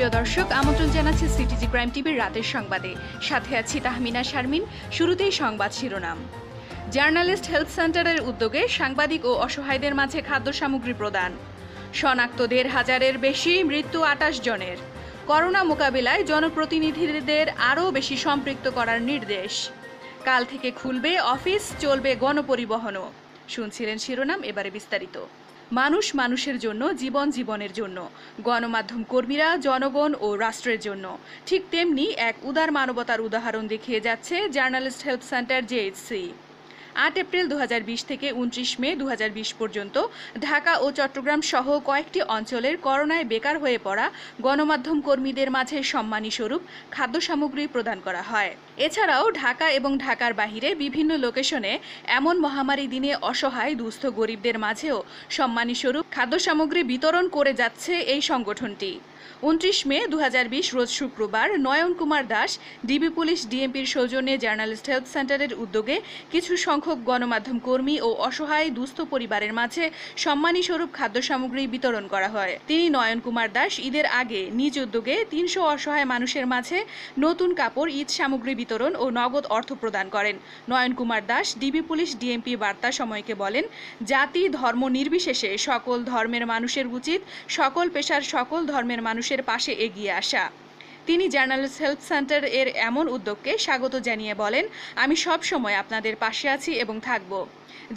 প্রিয় দর্শক আমন্ত্রণ জানাচ্ছি সিটিজি প্রাইম টিভির রাতের সংবাদে সাথে আছি তাহমিনা শারমিন শুরুতেই সংবাদ শিরোনাম জার্নালিস্ট হেলথ সেন্টারের উদ্যোগে সাংবাদিক ও অসহায়দের মাঝে খাদ্য সামগ্রী প্রদান শনাক্ত দেড় হাজারের বেশি মৃত্যু আটাশ জনের করোনা মোকাবিলায় জনপ্রতিনিধিদের আরও বেশি সম্পৃক্ত করার নির্দেশ কাল থেকে খুলবে অফিস চলবে গণপরিবহনও শুনছিলেন শিরোনাম এবারে বিস্তারিত মানুষ মানুষের জন্য জীবন জীবনের জন্য গণমাধ্যম কর্মীরা জনগণ ও রাষ্ট্রের জন্য ঠিক তেমনি এক উদার মানবতার উদাহরণ দেখিয়ে যাচ্ছে জার্নালিস্ট হেল্প সেন্টার জেএইচসি আট এপ্রিল দু থেকে উনত্রিশ মে দু পর্যন্ত ঢাকা ও চট্টগ্রাম সহ কয়েকটি অঞ্চলের করোনায় বেকার হয়ে পড়া গণমাধ্যম কর্মীদের মাঝে সম্মানী স্বরূপ খাদ্য সামগ্রী প্রদান করা হয় এছাড়াও ঢাকা এবং ঢাকার বাহিরে বিভিন্ন লোকেশনে এমন মহামারী দিনে অসহায় দুস্থ গরিবদের মাঝেও সম্মানী স্বরূপ খাদ্য সামগ্রী বিতরণ করে যাচ্ছে এই সংগঠনটি উনত্রিশ মে দু রোজ শুক্রবার নয়ন কুমার দাস ডিবি পুলিশ ডিএমপির সৌজন্যে জার্নালিস্ট হেলথ সেন্টারের উদ্যোগে কিছু সংখ্যক গণমাধ্যম কর্মী ও অসহায় দুস্থ পরিবারের মাঝে সম্মানী স্বরূপ খাদ্য সামগ্রী বিতরণ করা হয় তিনি নয়ন কুমার দাস ঈদের আগে নিজ উদ্যোগে তিনশো অসহায় মানুষের মাঝে নতুন কাপড় ঈদ সামগ্রী বিতরণ ও নগদ অর্থ প্রদান করেন Nayan Kumar Das D B police D M P বার্তা সময়কে বলেন জাতি ধর্ম নির্বিশেষে সকল ধর্মের মানুষের উচিত সকল পেশার সকল ধর্মের মানুষের পাশে এগিয়ে আসা তিনি জার্নালিস্ট হেল্প সেন্টার এর এমন উদ্যোগকে স্বাগত জানিয়ে বলেন আমি সব সময় আপনাদের পাশে আছি এবং থাকব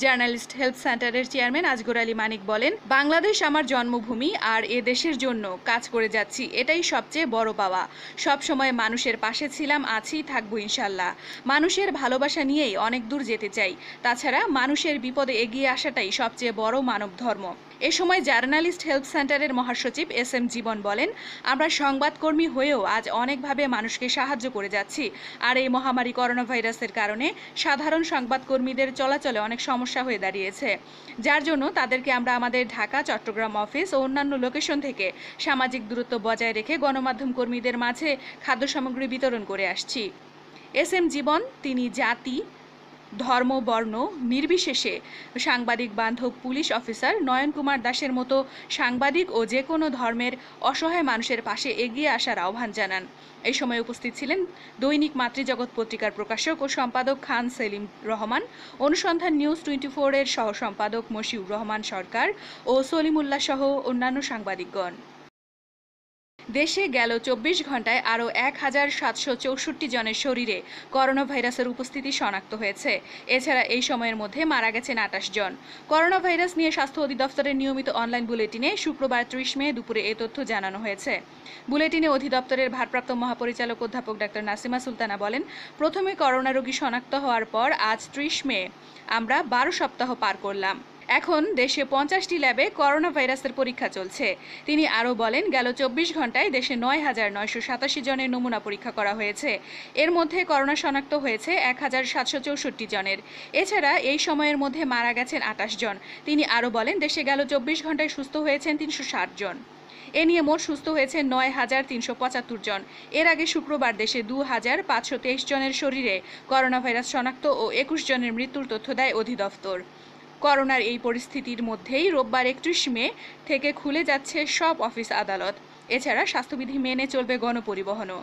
জার্নালিস্ট হেল্প সেন্টারের চেয়ারম্যান আজগর আলী মানিক বলেন বাংলাদেশ আমার জন্মভূমি আর এ দেশের জন্য কাজ করে যাচ্ছি এটাই সবচেয়ে বড় পাওয়া সব সময় মানুষের পাশে ছিলাম আছি থাকবো ইনশাল্লাহ মানুষের ভালোবাসা নিয়েই অনেক দূর যেতে চাই তাছাড়া মানুষের বিপদে এগিয়ে আসাটাই সবচেয়ে বড় মানব ধর্ম এ সময় জার্নালিস্ট হেল্প সেন্টারের মহাসচিব এস এম জীবন বলেন আমরা সংবাদকর্মী হয়েও আজ অনেকভাবে মানুষকে সাহায্য করে যাচ্ছি আর এই মহামারী করোনা ভাইরাসের কারণে সাধারণ সংবাদকর্মীদের চলাচলে অনেক সমস্যা হয়ে দাঁড়িয়েছে যার জন্য তাদেরকে আমরা আমাদের ঢাকা চট্টগ্রাম অফিস ও অন্যান্য লোকেশন থেকে সামাজিক দূরত্ব বজায় রেখে গণমাধ্যম কর্মীদের মাঝে খাদ্য সামগ্রী বিতরণ করে আসছি এস এম জীবন তিনি জাতি ধর্ম বর্ণ নির্বিশেষে সাংবাদিক বান্ধব পুলিশ অফিসার নয়ন কুমার দাসের মতো সাংবাদিক ও যে কোনো ধর্মের অসহায় মানুষের পাশে এগিয়ে আসার আহ্বান জানান এই সময় উপস্থিত ছিলেন দৈনিক মাতৃজগৎ পত্রিকার প্রকাশক ও সম্পাদক খান সেলিম রহমান অনুসন্ধান নিউজ টোয়েন্টি ফোরের সহ সম্পাদক মশিউর রহমান সরকার ও সলিমুল্লাহ সহ অন্যান্য সাংবাদিকগণ দেশে গেল চব্বিশ ঘন্টায় আরও এক হাজার সাতশো চৌষট্টি জনের শরীরে করোনা ভাইরাসের উপস্থিতি শনাক্ত হয়েছে এছাড়া এই সময়ের মধ্যে মারা গেছেন আটাশ জন করোনা ভাইরাস নিয়ে স্বাস্থ্য অধিদপ্তরের নিয়মিত অনলাইন বুলেটিনে শুক্রবার ত্রিশ মে দুপুরে এ তথ্য জানানো হয়েছে বুলেটিনে অধিদপ্তরের ভারপ্রাপ্ত মহাপরিচালক অধ্যাপক ডাক্তার নাসিমা সুলতানা বলেন প্রথমে করোনা রোগী শনাক্ত হওয়ার পর আজ ত্রিশ মে আমরা বারো সপ্তাহ পার করলাম এখন দেশে পঞ্চাশটি ল্যাবে করোনা ভাইরাসের পরীক্ষা চলছে তিনি আরও বলেন গেল চব্বিশ ঘন্টায় দেশে নয় হাজার নয়শো সাতাশি জনের নমুনা পরীক্ষা করা হয়েছে এর মধ্যে করোনা শনাক্ত হয়েছে এক হাজার সাতশো চৌষট্টি জনের এছাড়া এই সময়ের মধ্যে মারা গেছেন আটাশ জন তিনি আরও বলেন দেশে গেল চব্বিশ ঘন্টায় সুস্থ হয়েছেন তিনশো ষাট জন এ নিয়ে মোট সুস্থ হয়েছে নয় হাজার তিনশো পঁচাত্তর জন এর আগে শুক্রবার দেশে দু হাজার পাঁচশো তেইশ জনের শরীরে করোনা ভাইরাস শনাক্ত ও একুশ জনের মৃত্যুর তথ্য দেয় অধিদপ্তর করোনার এই পরিস্থিতির মধ্যেই রোববার একত্রিশ মে থেকে খুলে যাচ্ছে সব অফিস আদালত এছাড়া স্বাস্থ্যবিধি মেনে চলবে গণপরিবহনও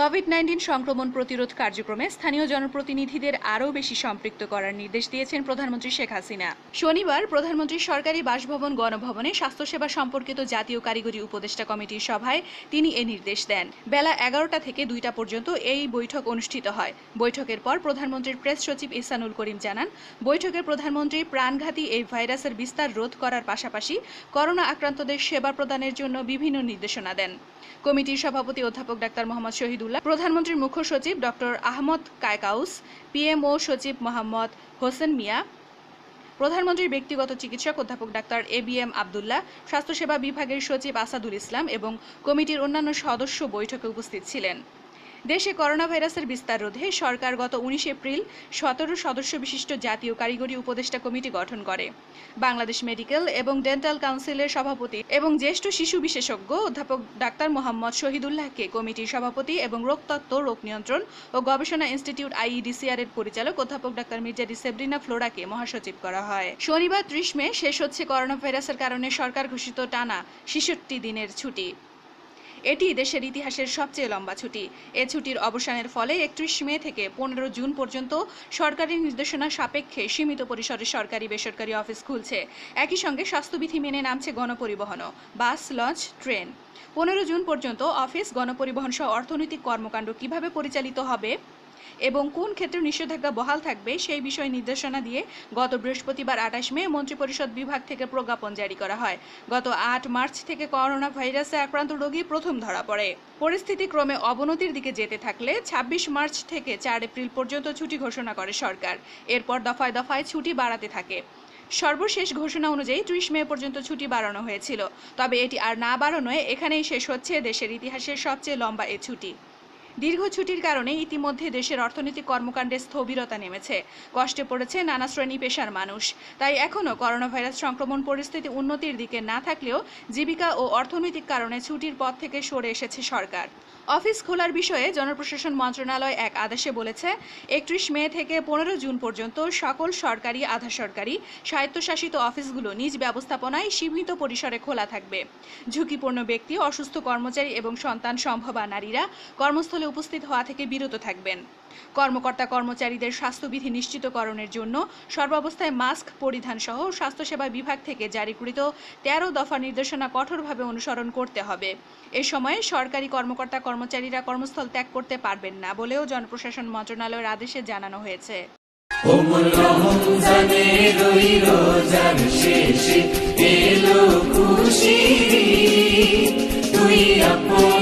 কোভিড নাইন্টিন সংক্রমণ প্রতিরোধ কার্যক্রমে স্থানীয় জনপ্রতিনিধিদের আরও বেশি সম্পৃক্ত করার নির্দেশ দিয়েছেন প্রধানমন্ত্রী শেখ হাসিনা শনিবার প্রধানমন্ত্রী সরকারি বাসভবন গণভবনে স্বাস্থ্যসেবা সম্পর্কিত জাতীয় কারিগরি উপদেষ্টা কমিটির সভায় তিনি এ নির্দেশ দেন বেলা এগারোটা থেকে দুইটা পর্যন্ত এই বৈঠক অনুষ্ঠিত হয় বৈঠকের পর প্রধানমন্ত্রীর প্রেস সচিব ইসানুল করিম জানান বৈঠকে প্রধানমন্ত্রী প্রাণঘাতী এই ভাইরাসের বিস্তার রোধ করার পাশাপাশি করোনা আক্রান্তদের সেবা প্রদানের জন্য বিভিন্ন নির্দেশনা দেন কমিটির সভাপতি অধ্যাপক ডাক্তার মোহাম্মদ শহীদ আবদুল্লাহ প্রধানমন্ত্রীর মুখ্য সচিব ডক্টর আহমদ কায়কাউস পিএমও সচিব মোহাম্মদ হোসেন মিয়া প্রধানমন্ত্রীর ব্যক্তিগত চিকিৎসক অধ্যাপক doctor A B M Abdullah স্বাস্থ্যসেবা বিভাগের সচিব আসাদুল ইসলাম এবং কমিটির অন্যান্য সদস্য বৈঠকে উপস্থিত ছিলেন দেশে করোনা ভাইরাসের বিস্তার রোধে সরকার গত উনিশ এপ্রিল সতেরো সদস্য বিশিষ্ট জাতীয় কারিগরি উপদেষ্টা কমিটি গঠন করে বাংলাদেশ মেডিকেল এবং ডেন্টাল কাউন্সিলের সভাপতি এবং জ্যেষ্ঠ শিশু বিশেষজ্ঞ অধ্যাপক ডাক্তার মোহাম্মদ শহীদুল্লাহকে কমিটির সভাপতি এবং রোগতত্ত্ব রোগ নিয়ন্ত্রণ ও গবেষণা ইনস্টিটিউট আইইডিসিআর এর পরিচালক অধ্যাপক ডাক্তার মির্জা সেবরিনা ফ্লোরাকে মহাসচিব করা হয় শনিবার ত্রিশ মে শেষ হচ্ছে করোনা ভাইরাসের কারণে সরকার ঘোষিত টানা ছেষট্টি দিনের ছুটি এটি দেশের ইতিহাসের সবচেয়ে লম্বা ছুটি এ ছুটির অবসানের ফলে একত্রিশ মে থেকে পনেরো জুন পর্যন্ত সরকারি নির্দেশনা সাপেক্ষে সীমিত পরিসরে সরকারি বেসরকারি অফিস খুলছে একই সঙ্গে স্বাস্থ্যবিধি মেনে নামছে গণপরিবহনও বাস লঞ্চ ট্রেন পনেরো জুন পর্যন্ত অফিস গণপরিবহন সহ অর্থনৈতিক কর্মকাণ্ড কিভাবে পরিচালিত হবে এবং কোন ক্ষেত্রে নিষেধাজ্ঞা বহাল থাকবে সেই বিষয়ে নির্দেশনা দিয়ে গত বৃহস্পতিবার আঠাশ মে মন্ত্রিপরিষদ বিভাগ থেকে প্রজ্ঞাপন জারি করা হয় গত আট মার্চ থেকে করোনা ভাইরাসে আক্রান্ত রোগী প্রথম ধরা পড়ে পরিস্থিতি ক্রমে অবনতির দিকে যেতে থাকলে ২৬ মার্চ থেকে চার এপ্রিল পর্যন্ত ছুটি ঘোষণা করে সরকার এরপর দফায় দফায় ছুটি বাড়াতে থাকে সর্বশেষ ঘোষণা অনুযায়ী ত্রিশ মে পর্যন্ত ছুটি বাড়ানো হয়েছিল তবে এটি আর না বাড়ানোয় এখানেই শেষ হচ্ছে দেশের ইতিহাসের সবচেয়ে লম্বা এ ছুটি দীর্ঘ ছুটির কারণে ইতিমধ্যে দেশের অর্থনৈতিক কর্মকাণ্ডে স্থবিরতা নেমেছে কষ্টে পড়েছে নানা শ্রেণী পেশার মানুষ তাই এখনও করোনা ভাইরাস সংক্রমণ পরিস্থিতি উন্নতির দিকে না থাকলেও জীবিকা ও অর্থনৈতিক কারণে ছুটির পথ থেকে সরে এসেছে সরকার অফিস খোলার বিষয়ে জনপ্রশাসন মন্ত্রণালয় এক আদেশে বলেছে একত্রিশ মে থেকে পনেরো জুন পর্যন্ত সকল সরকারি আধা সরকারি স্বায়ত্তশাসিত অফিসগুলো নিজ ব্যবস্থাপনায় সীমিত পরিসরে খোলা থাকবে ঝুঁকিপূর্ণ ব্যক্তি অসুস্থ কর্মচারী এবং সন্তান সম্ভবা নারীরা কর্মস্থলে উপস্থিত হওয়া থেকে বিরত থাকবেন কর্মকর্তা কর্মচারীদের স্বাস্থ্যবিধি নিশ্চিতকরণের জন্য সর্বাবস্থায় মাস্ক পরিধান সহ স্বাস্থ্যসেবা বিভাগ থেকে জারিকৃত তেরো দফা নির্দেশনা কঠোরভাবে অনুসরণ করতে হবে এ সময়ে সরকারি কর্মকর্তা কর্মচারীরা কর্মস্থল ত্যাগ করতে পারবেন না বলেও জনপ্রশাসন মন্ত্রণালয়ের আদেশে জানানো হয়েছে তুই আপন